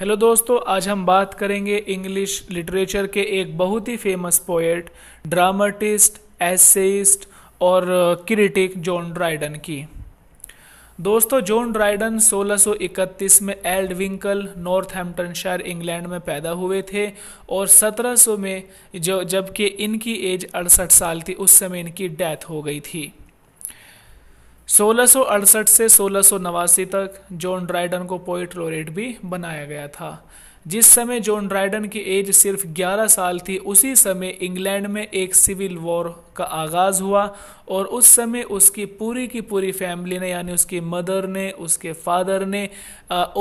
hello दोस्तों आज हम बात करेंगे इंग्लिश लिटरेचर के एक बहुत ही फेमस पोएट ड्रामाटिस्ट एसेइस्ट और क्रिटिक जॉन ड्राइडन की दोस्तों जॉन ड्राइडन 1631 में एल्ड विंकल शायर इंग्लैंड में पैदा हुए थे और 1700 में जो जबकि इनकी एज अड़सठ साल थी उस समय इनकी डेथ हो गई थी सोलह से सोलह तक जॉन ड्राइडन को पोइट लोरेट भी बनाया गया था जिस समय जॉन ड्राइडन की एज सिर्फ 11 साल थी उसी समय इंग्लैंड में एक सिविल वॉर का आगाज़ हुआ और उस समय उसकी पूरी की पूरी फैमिली ने यानी उसकी मदर ने उसके फादर ने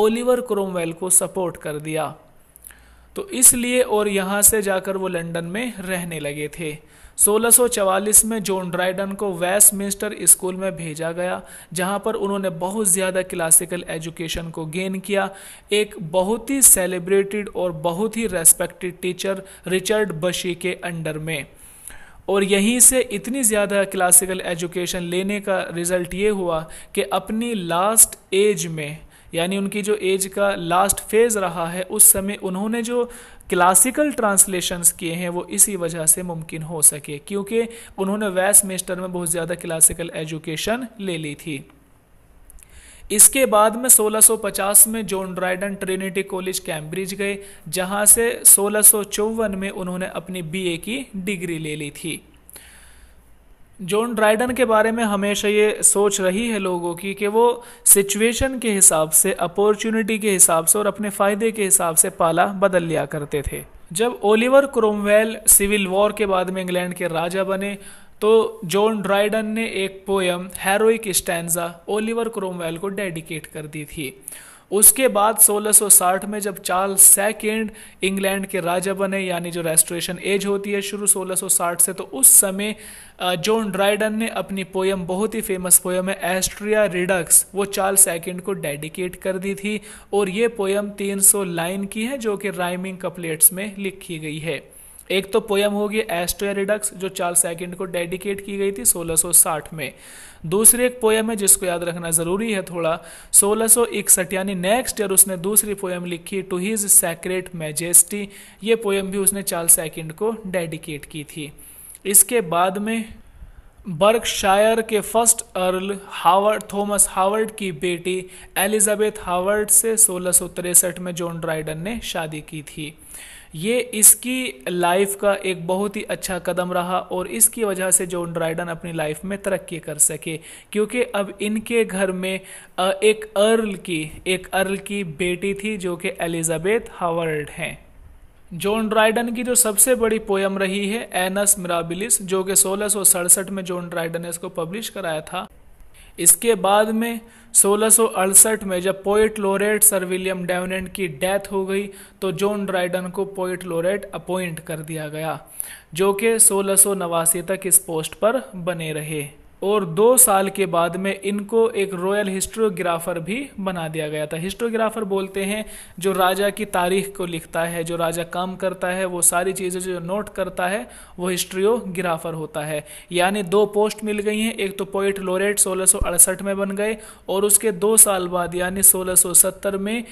ओलिवर क्रोमवेल को सपोर्ट कर दिया तो इसलिए और यहाँ से जाकर वो लंदन में रहने लगे थे 1644 में जॉन ड्राइडन को वेस्टमिंस्टर स्कूल में भेजा गया जहां पर उन्होंने बहुत ज़्यादा क्लासिकल एजुकेशन को गेन किया एक बहुत ही सेलिब्रेटेड और बहुत ही रेस्पेक्टेड टीचर रिचर्ड बशी के अंडर में और यहीं से इतनी ज़्यादा क्लासिकल एजुकेशन लेने का रिज़ल्ट ये हुआ कि अपनी लास्ट एज में यानी उनकी जो एज का लास्ट फेज़ रहा है उस समय उन्होंने जो क्लासिकल ट्रांसलेशंस किए हैं वो इसी वजह से मुमकिन हो सके क्योंकि उन्होंने वैस मेस्टर में बहुत ज़्यादा क्लासिकल एजुकेशन ले ली थी इसके बाद में 1650 में John Dryden Trinity College Cambridge गए जहां से सोलह में उन्होंने अपनी बीए की डिग्री ले ली थी जॉन ड्राइडन के बारे में हमेशा ये सोच रही है लोगों की कि वो सिचुएशन के हिसाब से अपॉर्चुनिटी के हिसाब से और अपने फ़ायदे के हिसाब से पाला बदल लिया करते थे जब ओलिवर क्रोमवेल सिविल वॉर के बाद में इंग्लैंड के राजा बने तो जॉन ड्राइडन ने एक poem Heroic Stanzas Oliver Cromwell को डेडिकेट कर दी थी उसके बाद 1660 में जब चार्ल्स सेकेंड इंग्लैंड के राजा बने यानी जो रेस्टोरेशन एज होती है शुरू 1660 से तो उस समय जॉन ड्राइडन ने अपनी पोयम बहुत ही फेमस पोयम है एस्ट्रिया रिडक्स वो चार्ल्स सेकेंड को डेडिकेट कर दी थी और ये पोयम 300 लाइन की है जो कि राइमिंग कपलेट्स में लिखी गई है एक तो पोयम होगी एस्टोरिडक्स जो चार सेकंड को डेडिकेट की गई थी 1660 में दूसरी एक पोयम है जिसको याद रखना ज़रूरी है थोड़ा 1661 यानी नेक्स्ट ईयर उसने दूसरी पोयम लिखी टू हिज सेक्रेट मैजेस्टी ये पोयम भी उसने चार सेकेंड को डेडिकेट की थी इसके बाद में बर्कशायर के first earl Howard Thomas Howard की बेटी एलिजाबेथ हावर्ड से सोलह में जॉन ड्राइडन ने शादी की थी ये इसकी लाइफ का एक बहुत ही अच्छा कदम रहा और इसकी वजह से जॉन ड्राइडन अपनी लाइफ में तरक्की कर सके क्योंकि अब इनके घर में एक अर्ल की एक अर्ल की बेटी थी जो कि एलिजाबेथ हावर्ड हैं जॉन ड्राइडन की जो सबसे बड़ी पोयम रही है एनस मिराबिलिस जो कि सोलह में जॉन ड्राइडन ने इसको पब्लिश कराया था इसके बाद में सोलह में जब poet laureate sir William Davenant की डेथ हो गई तो जॉन ड्राइडन को पोइट लोरेट अपॉइंट कर दिया गया जो कि सोलह तक इस पोस्ट पर बने रहे और दो साल के बाद में इनको एक रॉयल हिस्टोग्राफर भी बना दिया गया था हिस्ट्रोग्राफर बोलते हैं जो राजा की तारीख को लिखता है जो राजा काम करता है वो सारी चीज़ें जो नोट करता है वो हिस्ट्रियोग्राफर होता है यानी दो पोस्ट मिल गई हैं एक तो पोइट लोरेट सोलह में बन गए और उसके दो साल बाद यानी सोलह में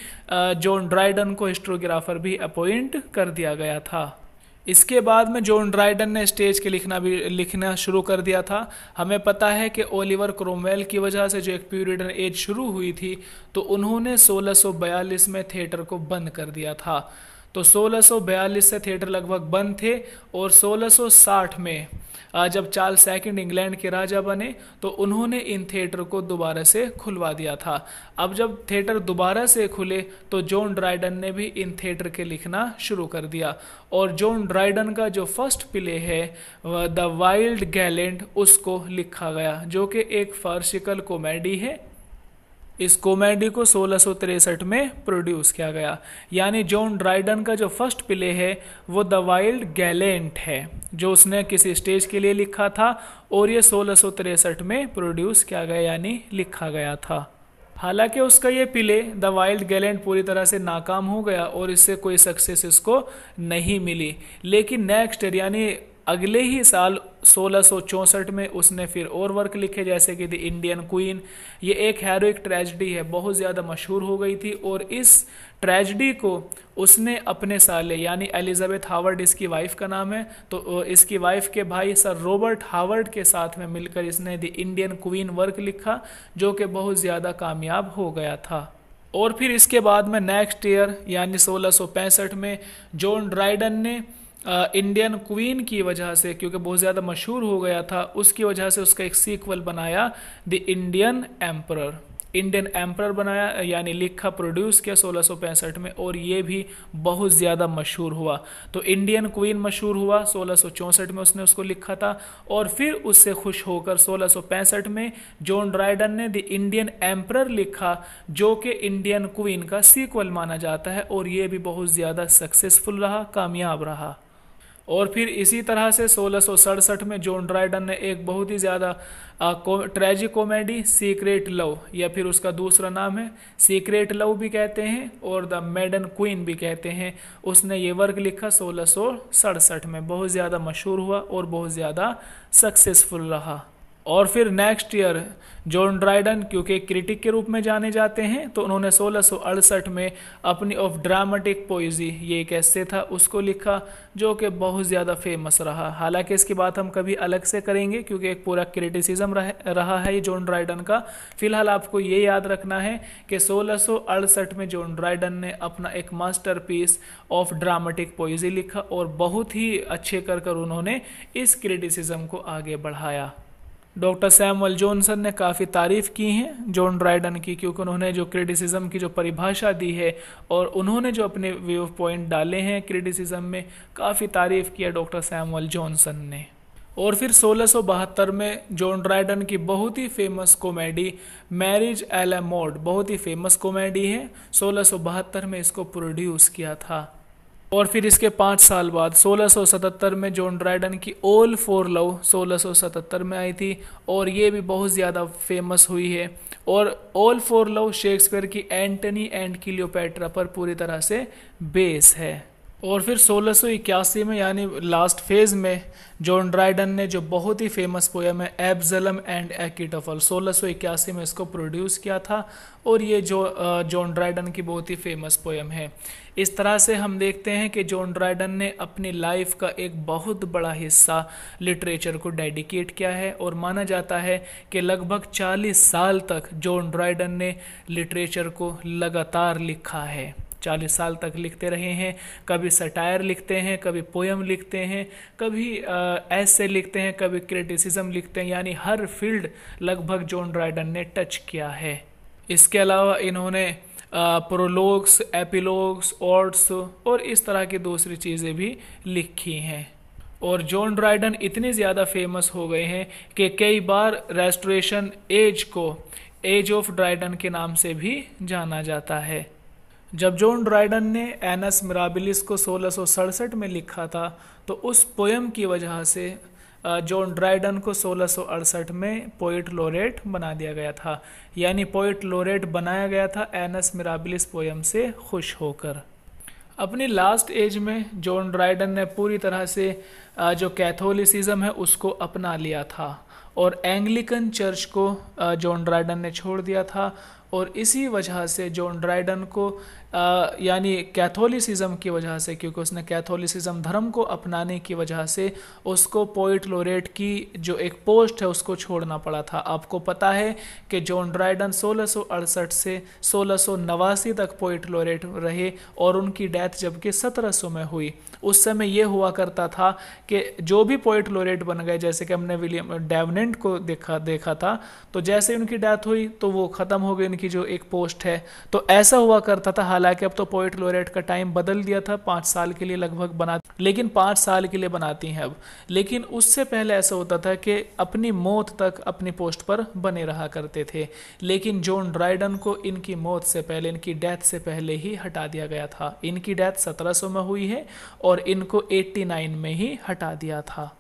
जॉन ड्राइडन को हिस्ट्रोग्राफर भी अपॉइंट कर दिया गया था इसके बाद में जॉन ड्राइडन ने स्टेज के लिखना भी लिखना शुरू कर दिया था हमें पता है कि ओलिवर क्रोमवेल की वजह से जो एक प्यूरिटन एज शुरू हुई थी तो उन्होंने 1642 में थिएटर को बंद कर दिया था तो 1642 से थिएटर लगभग बंद थे और 1660 में जब चार्ल्स सेकंड इंग्लैंड के राजा बने तो उन्होंने इन थिएटर को दोबारा से खुलवा दिया था अब जब थिएटर दोबारा से खुले तो जॉन ड्राइडन ने भी इन थिएटर के लिखना शुरू कर दिया और जॉन ड्राइडन का जो फर्स्ट प्ले है द वाइल्ड गैलेंट उसको लिखा गया जो कि एक फार्सिकल कॉमेडी है इस कॉमेडी को सोलह में प्रोड्यूस किया गया यानी जॉन ड्राइडन का जो फर्स्ट प्ले है वो द वाइल्ड गैलेंट है जो उसने किसी स्टेज के लिए लिखा था और ये सोलह में प्रोड्यूस किया गया यानी लिखा गया था हालांकि उसका ये प्ले द वाइल्ड गैलेंट पूरी तरह से नाकाम हो गया और इससे कोई सक्सेस इसको नहीं मिली लेकिन नेक्स्ट यानी अगले ही साल 1664 में उसने फिर और वर्क लिखे जैसे कि द इंडियन क्वीन ये एक हेरोइक ट्रेजडी है बहुत ज़्यादा मशहूर हो गई थी और इस ट्रेजडी को उसने अपने साले यानी एलिजाबेथ हावर्ड इसकी वाइफ का नाम है तो इसकी वाइफ के भाई सर रॉबर्ट हावर्ड के साथ में मिलकर इसने द इंडियन क्वीन वर्क लिखा जो कि बहुत ज़्यादा कामयाब हो गया था और फिर इसके बाद में नेक्स्ट ईयर यानी सोलह में जॉन ड्राइडन ने इंडियन क्वीन की वजह से क्योंकि बहुत ज़्यादा मशहूर हो गया था उसकी वजह से उसका एक सीक्वल बनाया the Indian emperor Indian emperor बनाया यानी लिखा प्रोड्यूस किया सोलह में और ये भी बहुत ज़्यादा मशहूर हुआ तो इंडियन क्वीन मशहूर हुआ सोलह में उसने उसको लिखा था और फिर उससे खुश होकर सोलह में जॉन ड्राइडन ने द इंडियन एम्परर लिखा जो कि इंडियन क्वीन का सीक्वल माना जाता है और ये भी बहुत ज़्यादा सक्सेसफुल रहा कामयाब रहा और फिर इसी तरह से सोलह में जॉन ड्राइडन ने एक बहुत ही ज़्यादा ट्रेजिक कॉमेडी सीक्रेट लव या फिर उसका दूसरा नाम है सीक्रेट लव भी कहते हैं और द मेडन क्वीन भी कहते हैं उसने ये वर्क लिखा सोलह में बहुत ज़्यादा मशहूर हुआ और बहुत ज़्यादा सक्सेसफुल रहा और फिर नेक्स्ट ईयर जॉन ड्राइडन क्योंकि क्रिटिक के रूप में जाने जाते हैं तो उन्होंने सोलह में अपनी ऑफ ड्रामेटिक पोइजी ये एक ऐसे था उसको लिखा जो कि बहुत ज़्यादा फेमस रहा हालांकि इसकी बात हम कभी अलग से करेंगे क्योंकि एक पूरा क्रिटिसिज्म रह, रहा है ये जॉन ड्राइडन का फिलहाल आपको ये याद रखना है कि सोलह में जॉन ड्राइडन ने अपना एक मास्टर ऑफ ड्रामेटिक पोइजी लिखा और बहुत ही अच्छे कर कर उन्होंने इस क्रिटिसिज्म को आगे बढ़ाया डॉक्टर सैमुअल जॉनसन ने काफ़ी तारीफ़ की है जॉन ड्राइडन की क्योंकि उन्होंने जो क्रिटिसिज्म की जो परिभाषा दी है और उन्होंने जो अपने व्यू पॉइंट डाले हैं क्रिटिसिज्म में काफ़ी तारीफ़ किया डॉक्टर सैमुअल जॉनसन ने और फिर सोलह में जॉन ड्राइडन की बहुत ही famous comedy marriage a la mode बहुत ही फेमस कॉमेडी है सोलह में इसको प्रोड्यूस किया था और फिर इसके पाँच साल बाद 1677 में जॉन ड्राइडन की ओल फॉर लव 1677 में आई थी और ये भी बहुत ज़्यादा फेमस हुई है और ऑल फॉर लव शेक्सपियर की एंटनी एंड किलियोपेट्रा पर पूरी तरह से बेस है और फिर सोलह में यानी लास्ट फेज में जॉन ड्राइडन ने जो बहुत ही फेमस पोएम है एब्जलम एंड एकिटफल सोलह में इसको प्रोड्यूस किया था और ये जो जॉन ड्राइडन की बहुत ही फेमस पोयम है इस तरह से हम देखते हैं कि जॉन ड्राइडन ने अपनी लाइफ का एक बहुत बड़ा हिस्सा लिटरेचर को डेडिकेट किया है और माना जाता है कि लगभग 40 साल तक जॉन ड्राइडन ने लिटरेचर को लगातार लिखा है चालीस साल तक लिखते रहे हैं कभी सटायर लिखते हैं कभी पोएम लिखते हैं कभी ऐसे लिखते हैं कभी क्रिटिसिज्म लिखते हैं यानी हर फील्ड लगभग जॉन ड्राइडन ने टच किया है इसके अलावा इन्होंने प्रोलोग्स एपिलोग्स ऑर्ड्स और इस तरह की दूसरी चीज़ें भी लिखी हैं और जॉन ड्राइडन इतने ज़्यादा फेमस हो गए हैं कि कई बार रेस्टोरेशन एज को एज ऑफ ड्राइडन के नाम से भी जाना जाता है जब जॉन ड्राइडन ने एनस मिराबिलिस को सोलह में लिखा था तो उस पोयम की वजह से जॉन ड्राइडन को सोलह में पोइट लोरेट बना दिया गया था यानी पोइट लोरेट बनाया गया था एनस मिराबिलिस पोयम से खुश होकर अपनी लास्ट एज में जॉन ड्राइडन ने पूरी तरह से जो कैथोलिसिज्म है उसको अपना लिया था और एंग्लिकन चर्च को जॉन ड्राइडन ने छोड़ दिया था और इसी वजह से जॉन ड्राइडन को यानी कैथोलिसिज्म की वजह से क्योंकि उसने कैथोलिसिज्म धर्म को अपनाने की वजह से उसको पोइट लोरेट की जो एक पोस्ट है उसको छोड़ना पड़ा था आपको पता है कि जॉन ड्राइडन सोलह से सोलह तक पोइट लोरेट रहे और उनकी डेथ जबकि सत्रह में हुई उस समय यह हुआ करता था कि जो भी पोइट लोरेट बन गए जैसे कि हमने विलियम डेवनेंट को देखा देखा था तो जैसे उनकी डेथ हुई तो वो ख़त्म हो गई उनकी की जो एक पोस्ट है तो ऐसा हुआ करता था हालांकि अब तो पोइट लोरेट का टाइम बदल दिया था पांच साल के लिए लगभग बना लेकिन पांच साल के लिए बनाती हैं अब लेकिन उससे पहले ऐसा होता था कि अपनी मौत तक अपनी पोस्ट पर बने रहा करते थे लेकिन जोन ड्राइडन को इनकी मौत से पहले इनकी डेथ से पहले ही हटा दिया गया था इनकी डेथ सत्रह में हुई है और इनको एट्टी में ही हटा दिया था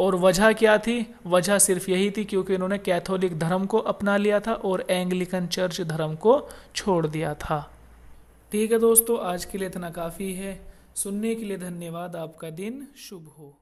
और वजह क्या थी वजह सिर्फ यही थी क्योंकि इन्होंने कैथोलिक धर्म को अपना लिया था और एंग्लिकन चर्च धर्म को छोड़ दिया था ठीक है दोस्तों आज के लिए इतना काफ़ी है सुनने के लिए धन्यवाद आपका दिन शुभ हो